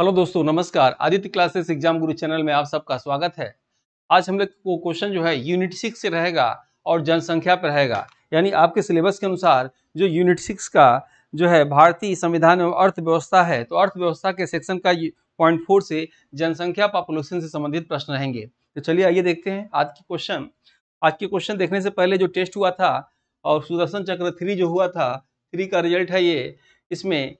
hello दोस्तों नमस्कार Aditya classes exam guru channel में आप सबका स्वागत है आज हम लोग को क्वेश्चन जो है यूनिट सिक्स से रहेगा और जनसंख्या पर रहेगा यानी आपके सिलेबस के अनुसार जो यूनिट सिक्स का जो है भारतीय संविधान एवं अर्थव्यवस्था है तो अर्थव्यवस्था के सेक्शन का पॉइंट फोर से जनसंख्या पॉपुलेशन से संबंधित प्रश्न रहेंगे तो चलिए आइए देखते हैं आज के क्वेश्चन आज के क्वेश्चन देखने से पहले जो टेस्ट हुआ था और सुदर्शन चक्र थ्री जो हुआ था थ्री का रिजल्ट है ये इसमें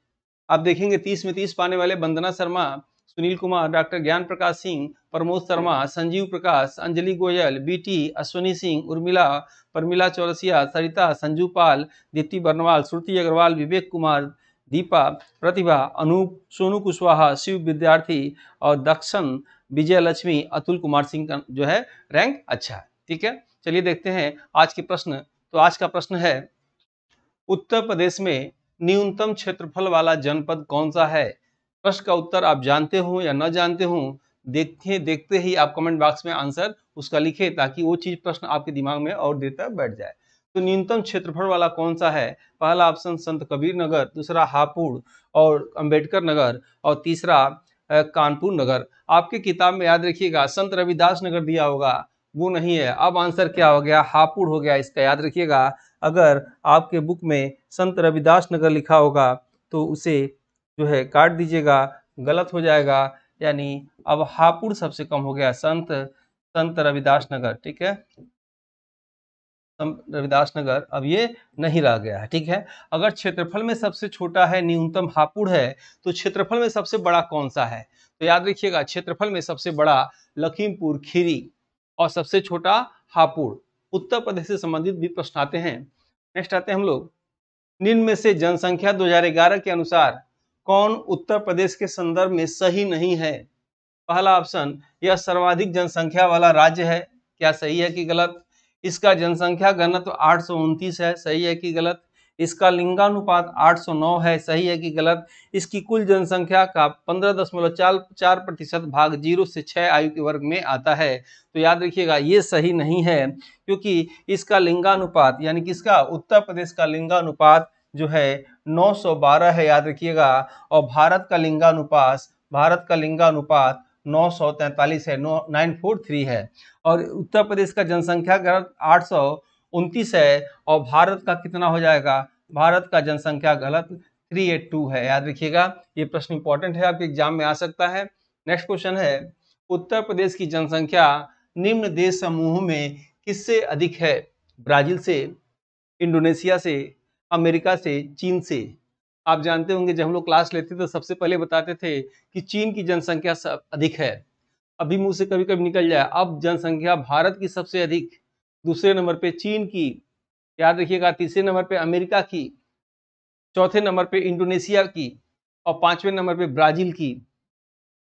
आप देखेंगे तीस में तीस पाने वाले वंदना शर्मा सुनील कुमार डॉक्टर ज्ञान प्रकाश सिंह प्रमोद शर्मा संजीव प्रकाश अंजलि गोयल बीटी अश्वनी सिंह उर्मिला परमिला चौरसिया सरिता संजू पाल दीप्ति बर्नवाल श्रुति अग्रवाल विवेक कुमार दीपा प्रतिभा अनूप सोनू कुशवाहा शिव विद्यार्थी और दक्षिण विजय लक्ष्मी अतुल कुमार सिंह का जो है रैंक अच्छा है ठीक है चलिए देखते हैं आज के प्रश्न तो आज का प्रश्न है उत्तर प्रदेश में न्यूनतम क्षेत्रफल वाला जनपद कौन सा है प्रश्न का उत्तर आप जानते हो या न जानते हो देखते देखते ही आप कमेंट बॉक्स में आंसर उसका लिखे ताकि वो चीज़ प्रश्न आपके दिमाग में और देर तक बैठ जाए तो न्यूनतम क्षेत्रफल वाला कौन सा है पहला ऑप्शन संत कबीर नगर दूसरा हापुड़ और अंबेडकर नगर और तीसरा कानपुर नगर आपके किताब में याद रखिएगा संत रविदास नगर दिया होगा वो नहीं है अब आंसर क्या हो गया हापुड़ हो गया इसका याद रखिएगा अगर आपके बुक में संत रविदास नगर लिखा होगा तो उसे जो है काट दीजिएगा गलत हो जाएगा यानी अब हापुड़ सबसे कम हो गया संत संत रविदास नगर ठीक है रविदास नगर अब ये नहीं रह गया है ठीक है अगर क्षेत्रफल में सबसे छोटा है न्यूनतम हापुड़ है तो क्षेत्रफल में सबसे बड़ा कौन सा है तो याद रखिएगा क्षेत्रफल में सबसे बड़ा लखीमपुर खीरी और सबसे छोटा हापुड़ उत्तर प्रदेश से संबंधित भी प्रश्न आते हैं नेक्स्ट आते हैं हम लोग निम्न में से जनसंख्या 2011 के अनुसार कौन उत्तर प्रदेश के संदर्भ में सही नहीं है पहला ऑप्शन यह सर्वाधिक जनसंख्या वाला राज्य है क्या सही है कि गलत इसका जनसंख्या आठ तो आठ है सही है कि गलत इसका लिंगानुपात 809 है सही है कि गलत इसकी कुल जनसंख्या का पंद्रह दशमलव चार चार प्रतिशत भाग जीरो से छः आयु के वर्ग में आता है तो याद रखिएगा ये सही नहीं है क्योंकि इसका लिंगानुपात यानी कि इसका उत्तर प्रदेश का लिंगानुपात जो है 912 है याद रखिएगा और भारत का लिंगानुपात भारत का लिंगानुपात नौ सौ तैंतालीस है नौ नाइन फोर थ्री है और उत्तर प्रदेश का जनसंख्या गलत आठ सौ उनतीस है और भारत का कितना हो जाएगा भारत का जनसंख्या गलत थ्री एट टू है याद रखिएगा ये प्रश्न इंपॉर्टेंट है आपके एग्जाम में आ सकता है नेक्स्ट क्वेश्चन है उत्तर प्रदेश की जनसंख्या निम्न देश समूह में किससे अधिक है ब्राजील से इंडोनेशिया से अमेरिका से चीन से आप जानते होंगे जब हम लोग क्लास लेते थे तो सबसे पहले बताते थे कि चीन की जनसंख्या अधिक है अभी मुंह से कभी कभी निकल जाए अब जनसंख्या भारत की सबसे अधिक दूसरे नंबर पे चीन की याद रखिएगा तीसरे नंबर पे अमेरिका की चौथे नंबर पे इंडोनेशिया की और पांचवें नंबर पे ब्राजील की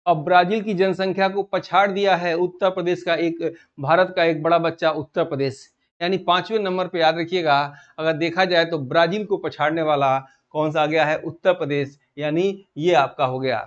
अब ब्राजील की जनसंख्या को पछाड़ दिया है उत्तर प्रदेश का एक भारत का एक बड़ा बच्चा उत्तर प्रदेश यानी पांचवें नंबर पे याद रखिएगा अगर देखा जाए तो ब्राजील को पछाड़ने वाला कौन सा आ गया है उत्तर प्रदेश यानी ये आपका हो गया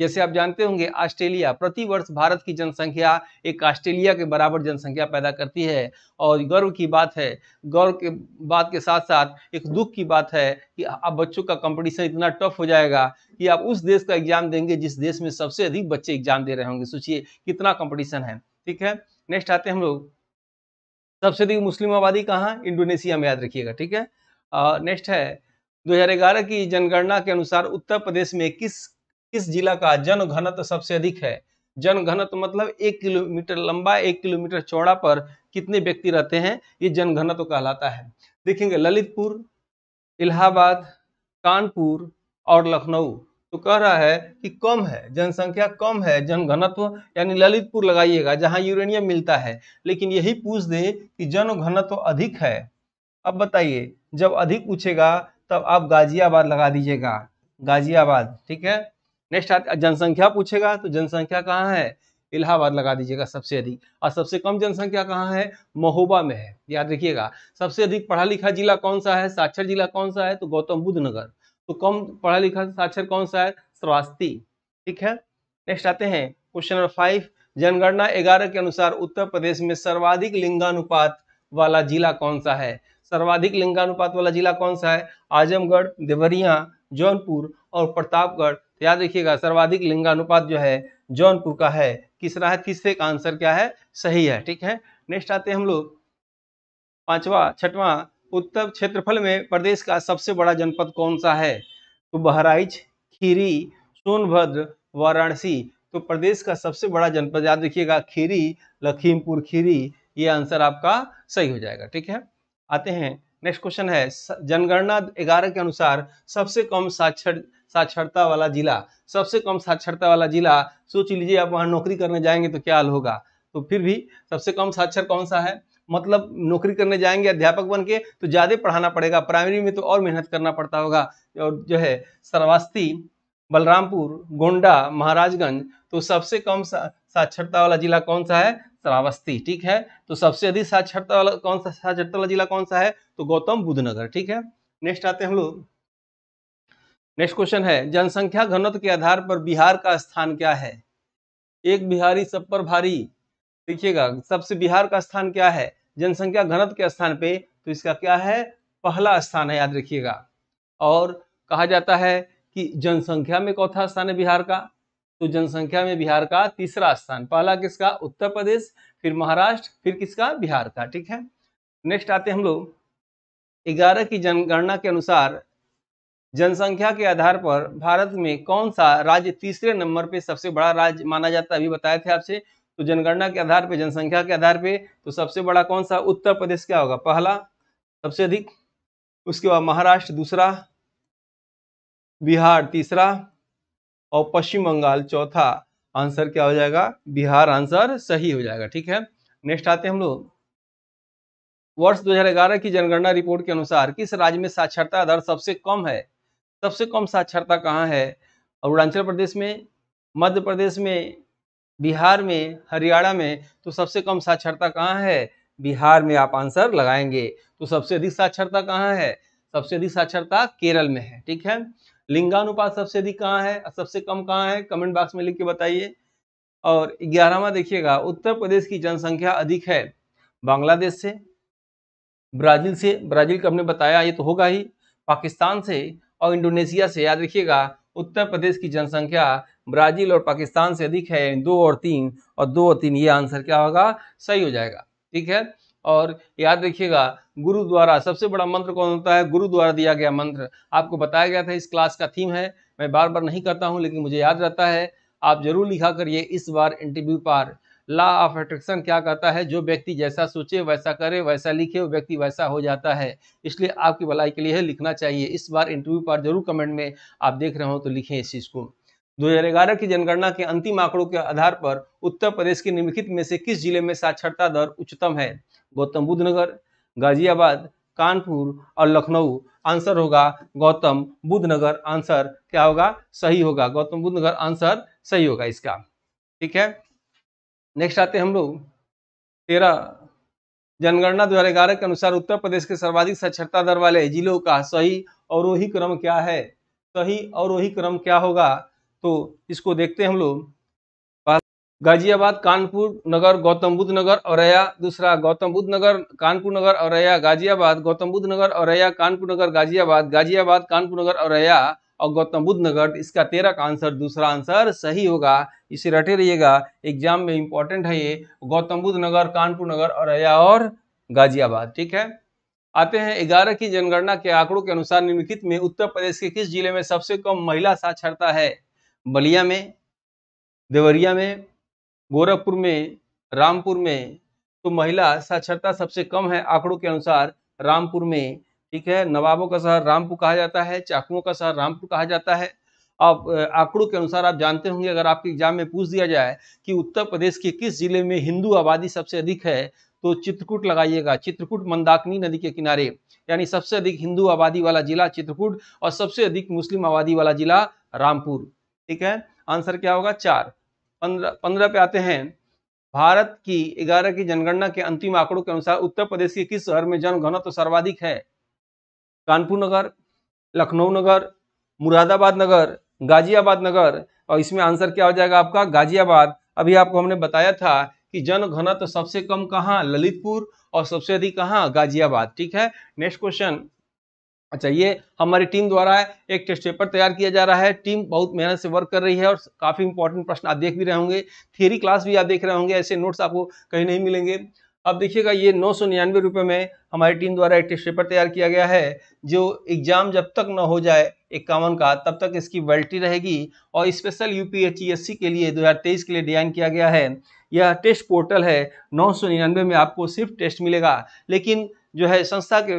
जैसे आप जानते होंगे ऑस्ट्रेलिया प्रतिवर्ष भारत की जनसंख्या एक ऑस्ट्रेलिया के बराबर जनसंख्या पैदा करती है और गर्व की बात है गौरव के बात के साथ साथ एक दुख की बात है कि अब बच्चों का कंपटीशन इतना टफ हो जाएगा कि आप उस देश का एग्जाम देंगे जिस देश में सबसे अधिक बच्चे एग्जाम दे रहे होंगे सोचिए कितना कॉम्पिटिशन है ठीक है नेक्स्ट आते हैं हम लोग सबसे अधिक मुस्लिम आबादी कहाँ इंडोनेशिया में याद रखिएगा ठीक है नेक्स्ट है 2011 की जनगणना के अनुसार उत्तर प्रदेश में किस किस जिला का जन सबसे अधिक है जन मतलब एक किलोमीटर लंबा एक किलोमीटर चौड़ा पर कितने व्यक्ति रहते हैं ये जन कहलाता है देखेंगे ललितपुर इलाहाबाद कानपुर और लखनऊ तो कह रहा है कि कम है जनसंख्या कम है जन घनत्व यानी ललितपुर लगाइएगा जहां यूरेनियम मिलता है लेकिन यही पूछ दें कि जन घनत्व अधिक है अब बताइए जब अधिक पूछेगा तब आप गाजियाबाद लगा दीजिएगा गाजियाबाद ठीक है नेक्स्ट आता जनसंख्या पूछेगा तो जनसंख्या कहाँ है इलाहाबाद लगा दीजिएगा सबसे अधिक और सबसे कम जनसंख्या कहाँ है महोबा में है याद रखिएगा सबसे अधिक पढ़ा लिखा जिला कौन सा है साक्षर जिला कौन सा है तो गौतम बुद्ध नगर तो कम पढ़ा लिखा साक्षर कौन सा है श्रास्ती ठीक है नेक्स्ट आते हैं क्वेश्चन नंबर फाइव जनगणना ग्यारह के अनुसार उत्तर प्रदेश में सर्वाधिक लिंगानुपात वाला जिला कौन सा है सर्वाधिक लिंगानुपात वाला जिला कौन सा है आजमगढ़ देवरिया जौनपुर और प्रतापगढ़ तो याद रखिएगा सर्वाधिक लिंगानुपात जो है जौनपुर का है तीसरा है तीसरे का आंसर क्या है सही है ठीक है नेक्स्ट आते हैं हम लोग पांचवा छठवां उत्तर क्षेत्रफल में प्रदेश का सबसे बड़ा जनपद कौन सा है तो बहराइच खीरी सोनभद्र वाराणसी तो प्रदेश का सबसे बड़ा जनपद याद रखिएगा खीरी लखीमपुर खीरी ये आंसर आपका सही हो जाएगा ठीक है आते हैं नेक्स्ट क्वेश्चन है जनगणना ग्यारह के अनुसार सबसे कम साक्षर साक्षरता वाला जिला सबसे कम साक्षरता वाला जिला सोच लीजिए आप वहाँ नौकरी करने जाएंगे तो क्या हाल होगा तो फिर भी सबसे कम साक्षर कौन सा है मतलब नौकरी करने जाएंगे अध्यापक बन के तो ज़्यादा पढ़ाना पड़ेगा प्राइमरी में तो और मेहनत करना पड़ता होगा और जो है सरवास्ती बलरामपुर गोंडा महाराजगंज तो सबसे कम साक्षरता वाला जिला कौन सा है श्रावस्ती ठीक है तो सबसे अधिक साक्षरता वाला कौन सा साक्षरता वाला जिला कौन सा है तो गौतम बुद्ध नगर ठीक है नेक्स्ट आते हैं हम लोग नेक्स्ट क्वेश्चन है जनसंख्या घनत्व के आधार पर बिहार का स्थान क्या है एक बिहारी सब पर भारी देखिएगा सबसे बिहार का स्थान क्या है जनसंख्या घनत्व के स्थान पे तो इसका क्या है पहला स्थान है याद रखिएगा और कहा जाता है कि जनसंख्या में कौथा स्थान है बिहार का तो जनसंख्या में बिहार का तीसरा स्थान पहला किसका उत्तर प्रदेश फिर महाराष्ट्र फिर किसका बिहार का ठीक है नेक्स्ट आते हम लोग ग्यारह की जनगणना के अनुसार जनसंख्या के आधार पर भारत में कौन सा राज्य तीसरे नंबर पे सबसे बड़ा राज्य माना जाता है अभी बताए थे आपसे तो जनगणना के आधार पे जनसंख्या के आधार पे तो सबसे बड़ा कौन सा उत्तर प्रदेश क्या होगा पहला सबसे अधिक उसके बाद महाराष्ट्र दूसरा बिहार तीसरा और पश्चिम बंगाल चौथा आंसर क्या हो जाएगा बिहार आंसर सही हो जाएगा ठीक है नेक्स्ट आते हैं हम लोग वर्ष 2011 की जनगणना रिपोर्ट के अनुसार किस राज्य में साक्षरता दर सबसे कम है सबसे कम साक्षरता कहाँ है अरुणाचल प्रदेश में मध्य प्रदेश में बिहार में हरियाणा में तो सबसे कम साक्षरता कहाँ है बिहार में आप आंसर लगाएंगे तो सबसे अधिक साक्षरता कहाँ है सबसे अधिक साक्षरता केरल में है ठीक है लिंगानुपात सबसे अधिक कहाँ है सबसे कम कहाँ है कमेंट बॉक्स में लिख के बताइए और ग्यारहवा देखिएगा उत्तर प्रदेश की जनसंख्या अधिक है बांग्लादेश से ब्राजील से ब्राजील का हमने बताया ये तो होगा ही पाकिस्तान से और इंडोनेशिया से याद रखिएगा उत्तर प्रदेश की जनसंख्या ब्राजील और पाकिस्तान से अधिक है दो और तीन और दो और तीन ये आंसर क्या होगा सही हो जाएगा ठीक है और याद रखिएगा गुरु द्वारा सबसे बड़ा मंत्र कौन होता है गुरु द्वारा दिया गया मंत्र आपको बताया गया था इस क्लास का थीम है मैं बार बार नहीं करता हूँ लेकिन मुझे याद रहता है आप जरूर लिखा करिए इस बार इंटरव्यू पार लॉ ऑफ अट्रैक्शन क्या कहता है जो व्यक्ति जैसा सोचे वैसा करे वैसा लिखे वो व्यक्ति वैसा हो जाता है इसलिए आपकी भलाई के लिए लिखना चाहिए इस बार इंटरव्यू पर जरूर कमेंट में आप देख रहे हो तो लिखें इस चीज़ को 2011 की जनगणना के अंतिम आंकड़ों के आधार पर उत्तर प्रदेश के निम्नलिखित में से किस जिले में साक्षरता दर उच्चतम है गौतम बुद्ध नगर गाजियाबाद कानपुर और लखनऊ आंसर होगा गौतम बुद्ध नगर आंसर क्या होगा सही होगा गौतम बुद्ध नगर आंसर सही होगा इसका ठीक है नेक्स्ट आते हम लोग तेरह जनगणना दो हजार ग्यारह के अनुसार उत्तर प्रदेश के सर्वाधिक साक्षरता दर वाले जिलों का सही और वही क्रम क्या है सही और वही क्रम क्या होगा तो इसको देखते हैं हम लोग गाजियाबाद कानपुर नगर गौतम बुद्ध नगर औरैया दूसरा गौतम बुद्ध नगर कानपुर नगर औरैया गाजियाबाद गौतम बुद्ध नगर औरैया कानपुर नगर गाजियाबाद गाजियाबाद कानपुर नगर औरैया और गौतम बुद्ध नगर तो इसका तेरह का आंसर दूसरा आंसर सही होगा इसे रटे रहिएगा एग्जाम में इंपॉर्टेंट है ये गौतम बुद्ध नगर कानपुर नगर औरैया और गाजियाबाद ठीक है आते हैं ग्यारह की जनगणना के आंकड़ों के अनुसार निम्नलिखित में उत्तर प्रदेश के किस जिले में सबसे कम महिला साक्षरता है बलिया में देवरिया में गोरखपुर में रामपुर में तो महिला साक्षरता सबसे कम है आंकड़ों के अनुसार रामपुर में ठीक है नवाबों का शहर रामपुर कहा जाता है चाकुओं का शहर रामपुर कहा जाता है अब आंकड़ों के अनुसार आप जानते होंगे अगर आपके एग्जाम में पूछ दिया जाए कि उत्तर प्रदेश के किस जिले में हिंदू आबादी सबसे अधिक है तो चित्रकूट लगाइएगा चित्रकूट मंदाकिनी नदी के किनारे यानी सबसे अधिक हिंदू आबादी वाला जिला चित्रकूट और सबसे अधिक मुस्लिम आबादी वाला जिला रामपुर ठीक है आंसर क्या होगा चार पंद्रह पंद्रह पे आते हैं भारत की ग्यारह की जनगणना के अंतिम आंकड़ों के अनुसार उत्तर प्रदेश के किस शहर में जन घनत्व तो सर्वाधिक है कानपुर नगर लखनऊ नगर मुरादाबाद नगर गाजियाबाद नगर और इसमें आंसर क्या हो जाएगा आपका गाजियाबाद अभी आपको हमने बताया था कि जन घनत्व तो सबसे कम कहाँ ललितपुर और सबसे अधिक कहाँ गाजियाबाद ठीक है नेक्स्ट क्वेश्चन अच्छा ये हमारी टीम द्वारा है एक टेस्ट पेपर तैयार किया जा रहा है टीम बहुत मेहनत से वर्क कर रही है और काफ़ी इंपॉर्टेंट प्रश्न आप देख भी रहे होंगे थियरी क्लास भी आप देख रहे होंगे ऐसे नोट्स आपको कहीं नहीं मिलेंगे अब देखिएगा ये नौ सौ निन्यानवे रुपये में हमारी टीम द्वारा एक टेस्ट पेपर तैयार किया गया है जो एग्जाम जब तक न हो जाए इक्यावन का तब तक इसकी वैलिटी रहेगी और स्पेशल यू पी के लिए 2023 के लिए डिजाइन किया गया है यह टेस्ट पोर्टल है नौ में आपको सिर्फ टेस्ट मिलेगा लेकिन जो है संस्था के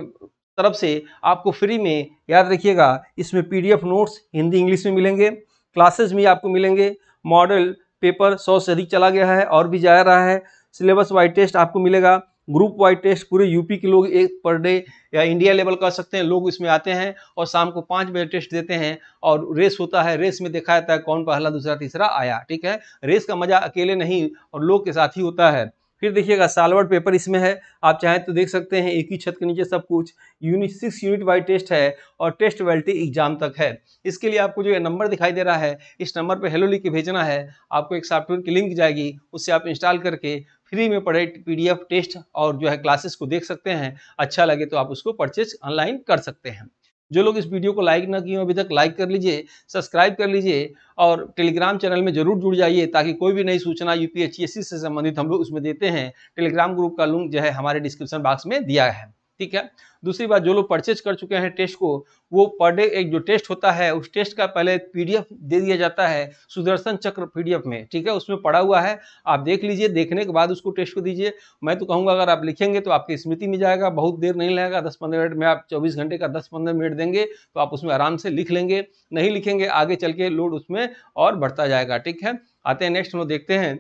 तरफ से आपको फ्री में याद रखिएगा इसमें पीडीएफ नोट्स हिंदी इंग्लिश में मिलेंगे क्लासेस भी आपको मिलेंगे मॉडल पेपर सौ से अधिक चला गया है और भी जा रहा है सिलेबस वाइज टेस्ट आपको मिलेगा ग्रुप वाइज टेस्ट पूरे यूपी के लोग एक पर डे या इंडिया लेवल कर सकते हैं लोग इसमें आते हैं और शाम को पाँच बजे टेस्ट देते हैं और रेस होता है रेस में देखा जाता है कौन पहला दूसरा तीसरा आया ठीक है रेस का मज़ा अकेले नहीं और लोग के साथ ही होता है फिर देखिएगा सालवर्ड पेपर इसमें है आप चाहें तो देख सकते हैं एक ही छत के नीचे सब कुछ unit six unit wise test है और टेस्ट वेल्टी एग्जाम तक है इसके लिए आपको जो नंबर दिखाई दे रहा है इस नंबर पर हेलो लिख के भेजना है आपको एक सॉफ्टवेयर की लिंक जाएगी उससे आप इंस्टॉल करके फ्री में पढ़े पी टेस्ट और जो है क्लासेस को देख सकते हैं अच्छा लगे तो आप उसको परचेज ऑनलाइन कर सकते हैं जो लोग इस वीडियो को लाइक ना किए अभी तक लाइक कर लीजिए सब्सक्राइब कर लीजिए और टेलीग्राम चैनल में जरूर जुड़ जाइए ताकि कोई भी नई सूचना यूपीएचसी से संबंधित हम लोग उसमें देते हैं टेलीग्राम ग्रुप का लिंक जो है हमारे डिस्क्रिप्शन बॉक्स में दिया है ठीक है दूसरी बात जो लोग परचेज कर चुके हैं टेस्ट को वो पर डे एक जो टेस्ट होता है उस टेस्ट का पहले एक पीडीएफ दे दिया जाता है सुदर्शन चक्र पीडीएफ में ठीक है उसमें पड़ा हुआ है आप देख लीजिए देखने के बाद उसको टेस्ट को दीजिए मैं तो कहूँगा अगर आप लिखेंगे तो आपकी स्मृति में जाएगा बहुत देर नहीं लगेगा दस पंद्रह मिनट में आप चौबीस घंटे का दस पंद्रह मिनट देंगे तो आप उसमें आराम से लिख लेंगे नहीं लिखेंगे आगे चल के लोड उसमें और बढ़ता जाएगा ठीक है आते हैं नेक्स्ट हम देखते हैं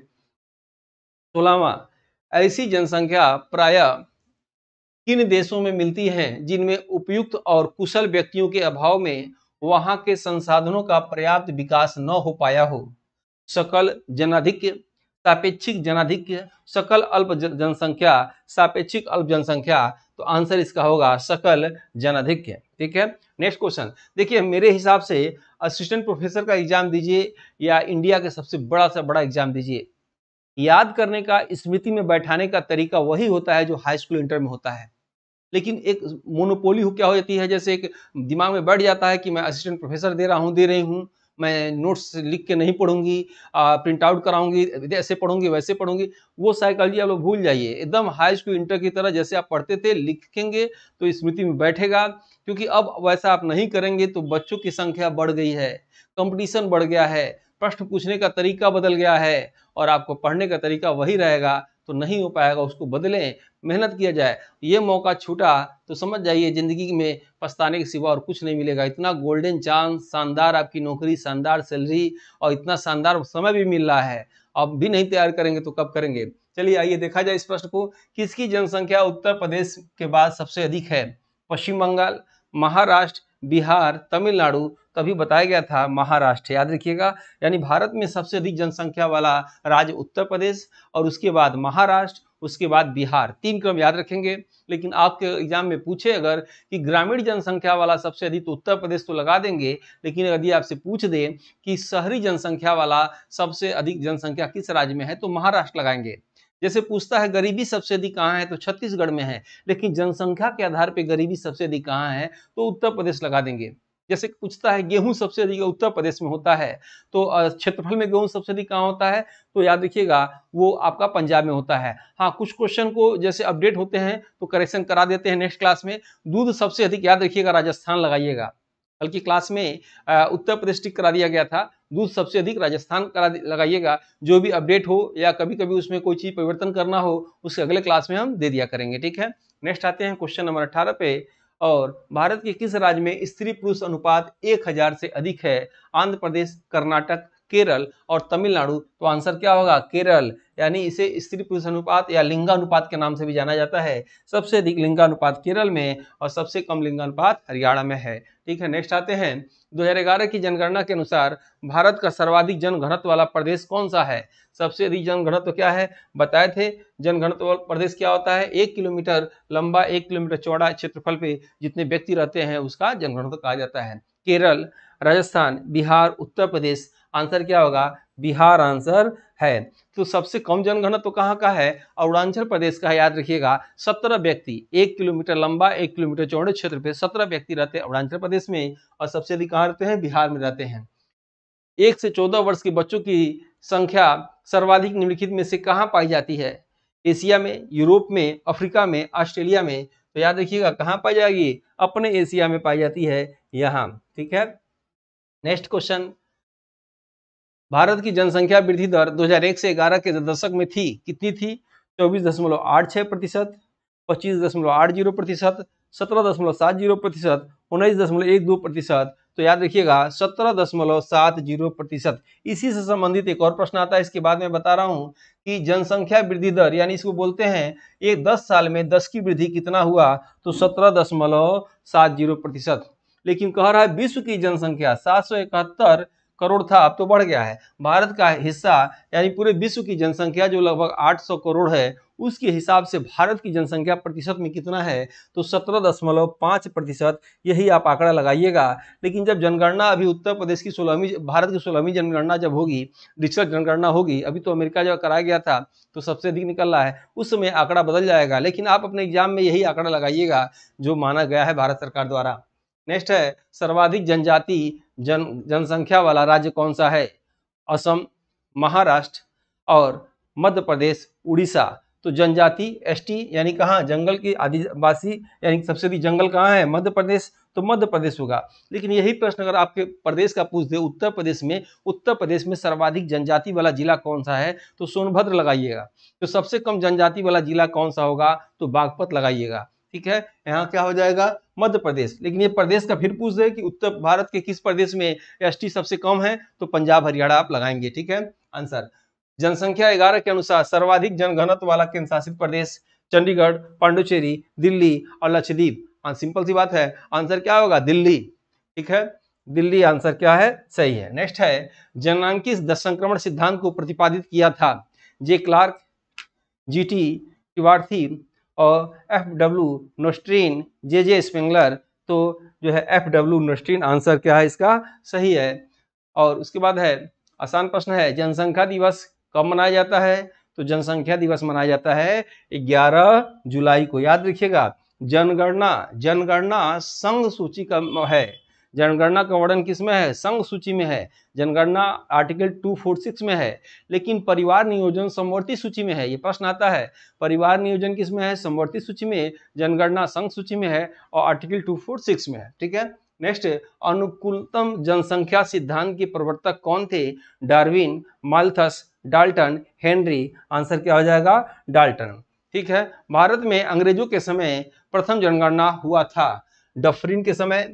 सोलहवा ऐसी जनसंख्या प्रायः किन देशों में मिलती है जिनमें उपयुक्त और कुशल व्यक्तियों के अभाव में वहां के संसाधनों का पर्याप्त विकास न हो पाया हो सकल जनाधिक्य सापेक्षिक जनाधिक्य सकल अल्प जनसंख्या सापेक्षिक अल्प जनसंख्या तो आंसर इसका होगा सकल जनाधिक्य ठीक है नेक्स्ट क्वेश्चन देखिए मेरे हिसाब से असिस्टेंट प्रोफेसर का एग्जाम दीजिए या इंडिया के सबसे बड़ा से बड़ा एग्जाम दीजिए याद करने का स्मृति में बैठाने का तरीका वही होता है जो हाई स्कूल इंटर में होता है लेकिन एक मोनोपोली क्या हो जाती है जैसे एक दिमाग में बैठ जाता है कि मैं असिस्टेंट प्रोफेसर दे रहा हूँ दे रही हूँ मैं नोट्स लिख के नहीं पढ़ूंगी प्रिंट आउट कराऊंगी ऐसे पढ़ूंगी वैसे पढ़ूंगी वो साइकोलॉजी आप लोग भूल जाइए एकदम हाई स्कूल इंटर की तरह जैसे आप पढ़ते थे लिखेंगे तो स्मृति में बैठेगा क्योंकि अब वैसा आप नहीं करेंगे तो बच्चों की संख्या बढ़ गई है कंपटीशन बढ़ गया है प्रश्न पूछने का तरीका बदल गया है और आपको पढ़ने का तरीका वही रहेगा तो नहीं हो पाएगा उसको बदलें मेहनत किया जाए ये मौका छूटा तो समझ जाइए ज़िंदगी में पछताने के सिवा और कुछ नहीं मिलेगा इतना गोल्डन चांस शानदार आपकी नौकरी शानदार सैलरी और इतना शानदार समय भी मिल रहा है अब भी नहीं तैयार करेंगे तो कब करेंगे चलिए आइए देखा जाए इस प्रश्न को किसकी जनसंख्या उत्तर प्रदेश के बाद सबसे अधिक है पश्चिम बंगाल महाराष्ट्र बिहार तमिलनाडु तभी बताया गया था महाराष्ट्र याद रखिएगा यानी भारत में सबसे अधिक जनसंख्या वाला राज्य उत्तर प्रदेश और उसके बाद महाराष्ट्र उसके बाद बिहार तीन क्रम याद रखेंगे लेकिन आपके एग्जाम में पूछे अगर कि ग्रामीण जनसंख्या वाला सबसे अधिक तो उत्तर प्रदेश तो लगा देंगे लेकिन यदि आपसे पूछ दें कि शहरी जनसंख्या वाला सबसे अधिक जनसंख्या किस राज्य में है तो महाराष्ट्र लगाएंगे जैसे पूछता है गरीबी सबसे अधिक कहाँ है तो छत्तीसगढ़ में है लेकिन जनसंख्या के आधार पर गरीबी सबसे अधिक कहाँ है तो उत्तर प्रदेश लगा देंगे जैसे पूछता है गेहूं सबसे अधिक उत्तर प्रदेश में होता है तो क्षेत्रफल में गेहूं सबसे अधिक कहाँ होता है तो याद रखिएगा वो आपका पंजाब में होता है हाँ कुछ क्वेश्चन को जैसे अपडेट होते हैं तो करेक्शन करा देते हैं नेक्स्ट क्लास में दूध सबसे अधिक याद रखिएगा राजस्थान लगाइएगा बल्कि क्लास में उत्तर प्रदेश टिक करा दिया गया था दूध सबसे अधिक राजस्थान का लगाइएगा जो भी अपडेट हो या कभी कभी उसमें कोई चीज़ परिवर्तन करना हो उसके अगले क्लास में हम दे दिया करेंगे ठीक है नेक्स्ट आते हैं क्वेश्चन नंबर अठारह पे और भारत के किस राज्य में स्त्री पुरुष अनुपात एक हजार से अधिक है आंध्र प्रदेश कर्नाटक केरल और तमिलनाडु तो आंसर क्या होगा केरल यानी इसे स्त्री पुरुष अनुपात या लिंगानुपात के नाम से भी जाना जाता है सबसे अधिक लिंगानुपात केरल में और सबसे कम लिंगानुपात हरियाणा में है ठीक है नेक्स्ट आते हैं 2011 की जनगणना के अनुसार भारत का सर्वाधिक जनघनत्व वाला प्रदेश कौन सा है सबसे अधिक जनघनत्व तो क्या है बताए थे जनघनत्व वाला प्रदेश क्या होता है एक किलोमीटर लंबा एक किलोमीटर चौड़ा क्षेत्रफल पे जितने व्यक्ति रहते हैं उसका जनघनत्व कहा जाता है केरल राजस्थान बिहार उत्तर प्रदेश आंसर क्या होगा बिहार आंसर है तो सबसे कम जनघनत्व तो कहाँ का है अरुणाचल प्रदेश का है याद रखिएगा सत्रह व्यक्ति एक किलोमीटर लंबा एक किलोमीटर चौड़े क्षेत्र पे सत्रह व्यक्ति रहते हैं अरुणाचल प्रदेश में और सबसे अधिक कहाँ रहते हैं बिहार में रहते हैं एक से चौदह वर्ष के बच्चों की संख्या सर्वाधिक निम्नलिखित में से कहाँ पाई जाती है एशिया में यूरोप में अफ्रीका में ऑस्ट्रेलिया में तो याद रखिएगा कहाँ पाई जाएगी अपने एशिया में पाई जाती है यहाँ ठीक है नेक्स्ट क्वेश्चन भारत की जनसंख्या वृद्धि दर 2001 से 11 के दशक में थी कितनी थी चौबीस दशमलव आठ छः प्रतिशत पच्चीस दशमलव आठ जीरो प्रतिशत सत्रह दशमलव सात जीरो प्रतिशत उन्नीस दशमलव एक दो प्रतिशत तो याद रखिएगा सत्रह दशमलव सात जीरो प्रतिशत इसी से संबंधित एक और प्रश्न आता है इसके बाद में बता रहा हूँ कि जनसंख्या वृद्धि दर यानी इसको बोलते हैं एक दस साल में दस की वृद्धि कितना हुआ तो सत्रह दशमलव सात जीरो प्रतिशत लेकिन कह रहा है विश्व की जनसंख्या सात सौ इकहत्तर करोड़ था अब तो बढ़ गया है भारत का हिस्सा यानी पूरे विश्व की जनसंख्या जो लगभग 800 करोड़ है उसके हिसाब से भारत की जनसंख्या प्रतिशत में कितना है तो सत्रह दशमलव पाँच प्रतिशत यही आप आंकड़ा लगाइएगा लेकिन जब जनगणना अभी उत्तर प्रदेश की सोलहवीं भारत की सोलहवीं जनगणना जब होगी डिजिटल जनगणना होगी अभी तो अमेरिका जब कराया गया था तो सबसे अधिक निकल रहा है उस समय आंकड़ा बदल जाएगा लेकिन आप अपने एग्जाम में यही आंकड़ा लगाइएगा जो माना गया है भारत सरकार द्वारा नेक्स्ट है सर्वाधिक जनजाति जन जनसंख्या वाला राज्य कौन सा है असम महाराष्ट्र और मध्य प्रदेश उड़ीसा तो जनजाति एसटी यानी कहाँ जंगल की आदिवासी यानी सबसे भी जंगल कहाँ है मध्य प्रदेश तो मध्य प्रदेश होगा लेकिन यही प्रश्न अगर आपके प्रदेश का पूछ दे उत्तर प्रदेश में उत्तर प्रदेश में सर्वाधिक जनजाति वाला जिला कौन सा है तो सोनभद्र लगाइएगा तो सबसे कम जनजाति वाला जिला कौन सा होगा तो बागपत लगाइएगा ठीक है यहाँ क्या हो जाएगा मध्य प्रदेश लेकिन ये प्रदेश का फिर पूछ दे कि उत्तर भारत के किस प्रदेश में एस सबसे कम है तो पंजाब हरियाणा आप लगाएंगे ठीक है आंसर जनसंख्या ग्यारह के अनुसार सर्वाधिक जनघनत्व वाला केंद्र शासित प्रदेश चंडीगढ़ पांडुचेरी दिल्ली और लक्षद्वीप हाँ, सिंपल सी बात है आंसर क्या होगा दिल्ली ठीक है दिल्ली आंसर क्या है सही है नेक्स्ट है जननांकी संक्रमण सिद्धांत को प्रतिपादित किया था जे क्लार्क जी टी और F W Notestein J J Spengler तो जो है एफ डब्ल्यू नोस्ट्रीन आंसर क्या है इसका सही है और उसके बाद है आसान प्रश्न है जनसंख्या दिवस कब मनाया जाता है तो जनसंख्या दिवस मनाया जाता है 11 जुलाई को याद रखिएगा जनगणना जनगणना संघ सूची का है जनगणना का वर्णन किस में है संघ सूची में है जनगणना आर्टिकल 246 में है लेकिन परिवार नियोजन समवर्ती सूची में है ये प्रश्न आता है परिवार नियोजन किस में है समवर्ती सूची में जनगणना संघ सूची में है और आर्टिकल 246 में है ठीक है नेक्स्ट अनुकूलतम जनसंख्या सिद्धांत के प्रवर्तक कौन थे Darwin Malthus Dalton Henry answer क्या हो जाएगा डाल्टन ठीक है भारत में अंग्रेजों के समय प्रथम जनगणना हुआ था डफरिन के समय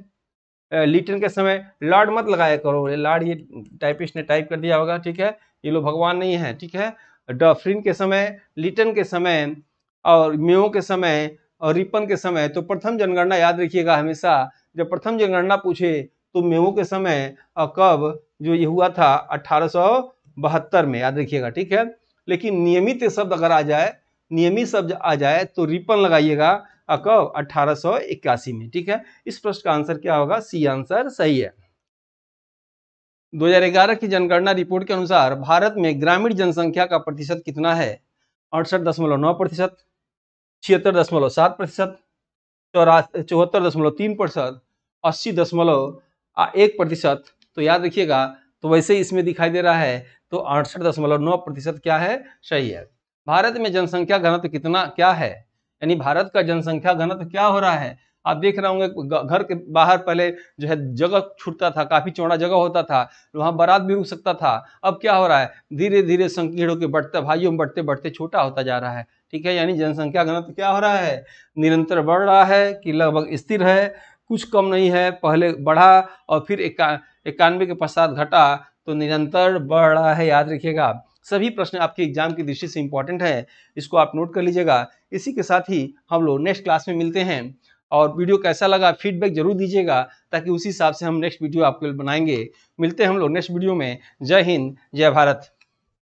लिटन के समय लॉर्ड मत लगाया करो लॉर्ड ये टाइपिस्ट ने टाइप कर दिया होगा ठीक है ये लोग भगवान नहीं है ठीक है डॉफ्रिन के समय लिटन के समय और म्यो के समय और रिपन के समय तो प्रथम जनगणना याद रखिएगा हमेशा जब प्रथम जनगणना पूछे तो मेहू के समय और कब जो ये हुआ था अठारह में याद रखिएगा ठीक है लेकिन नियमित शब्द अगर आ जाए नियमित शब्द आ जाए तो रिपन लगाइएगा कब अट्ठारह में ठीक है इस प्रश्न का आंसर क्या होगा सी आंसर सही है 2011 की जनगणना रिपोर्ट के अनुसार भारत में ग्रामीण जनसंख्या का प्रतिशत कितना है अड़सठ दशमलव नौ प्रतिशत छिहत्तर दशमलव सात प्रतिशत चौरा चौहत्तर दशमलव तीन प्रतिशत अस्सी दशमलव एक प्रतिशत तो याद रखिएगा तो वैसे ही इसमें दिखाई दे रहा है तो अड़सठ दशमलव नौ प्रतिशत क्या है सही है भारत में जनसंख्या घनत्व कितना क्या है यानी भारत का जनसंख्या घनत्व क्या हो रहा है आप देख रहे होंगे घर के बाहर पहले जो है जगह छूटता था काफ़ी चौड़ा जगह होता था वहाँ बारात भी रुक सकता था अब क्या हो रहा है धीरे धीरे संकीर्णों के बढ़ते भाइयों में बढ़ते बढ़ते छोटा होता जा रहा है ठीक है यानी जनसंख्या घनत्व क्या हो रहा है निरंतर बढ़ रहा है कि लगभग स्थिर है कुछ कम नहीं है पहले बढ़ा और फिर इक्यानवे के पश्चात घटा तो निरंतर बढ़ रहा है याद रखिएगा आप सभी प्रश्न आपके एग्जाम की दृष्टि से इंपॉर्टेंट है इसको आप नोट कर लीजिएगा इसी के साथ ही हम लोग नेक्स्ट क्लास में मिलते हैं और वीडियो कैसा लगा फीडबैक जरूर दीजिएगा ताकि उसी हिसाब से हम नेक्स्ट वीडियो आपके लिए बनाएंगे मिलते हैं हम लोग नेक्स्ट वीडियो में जय हिंद जय भारत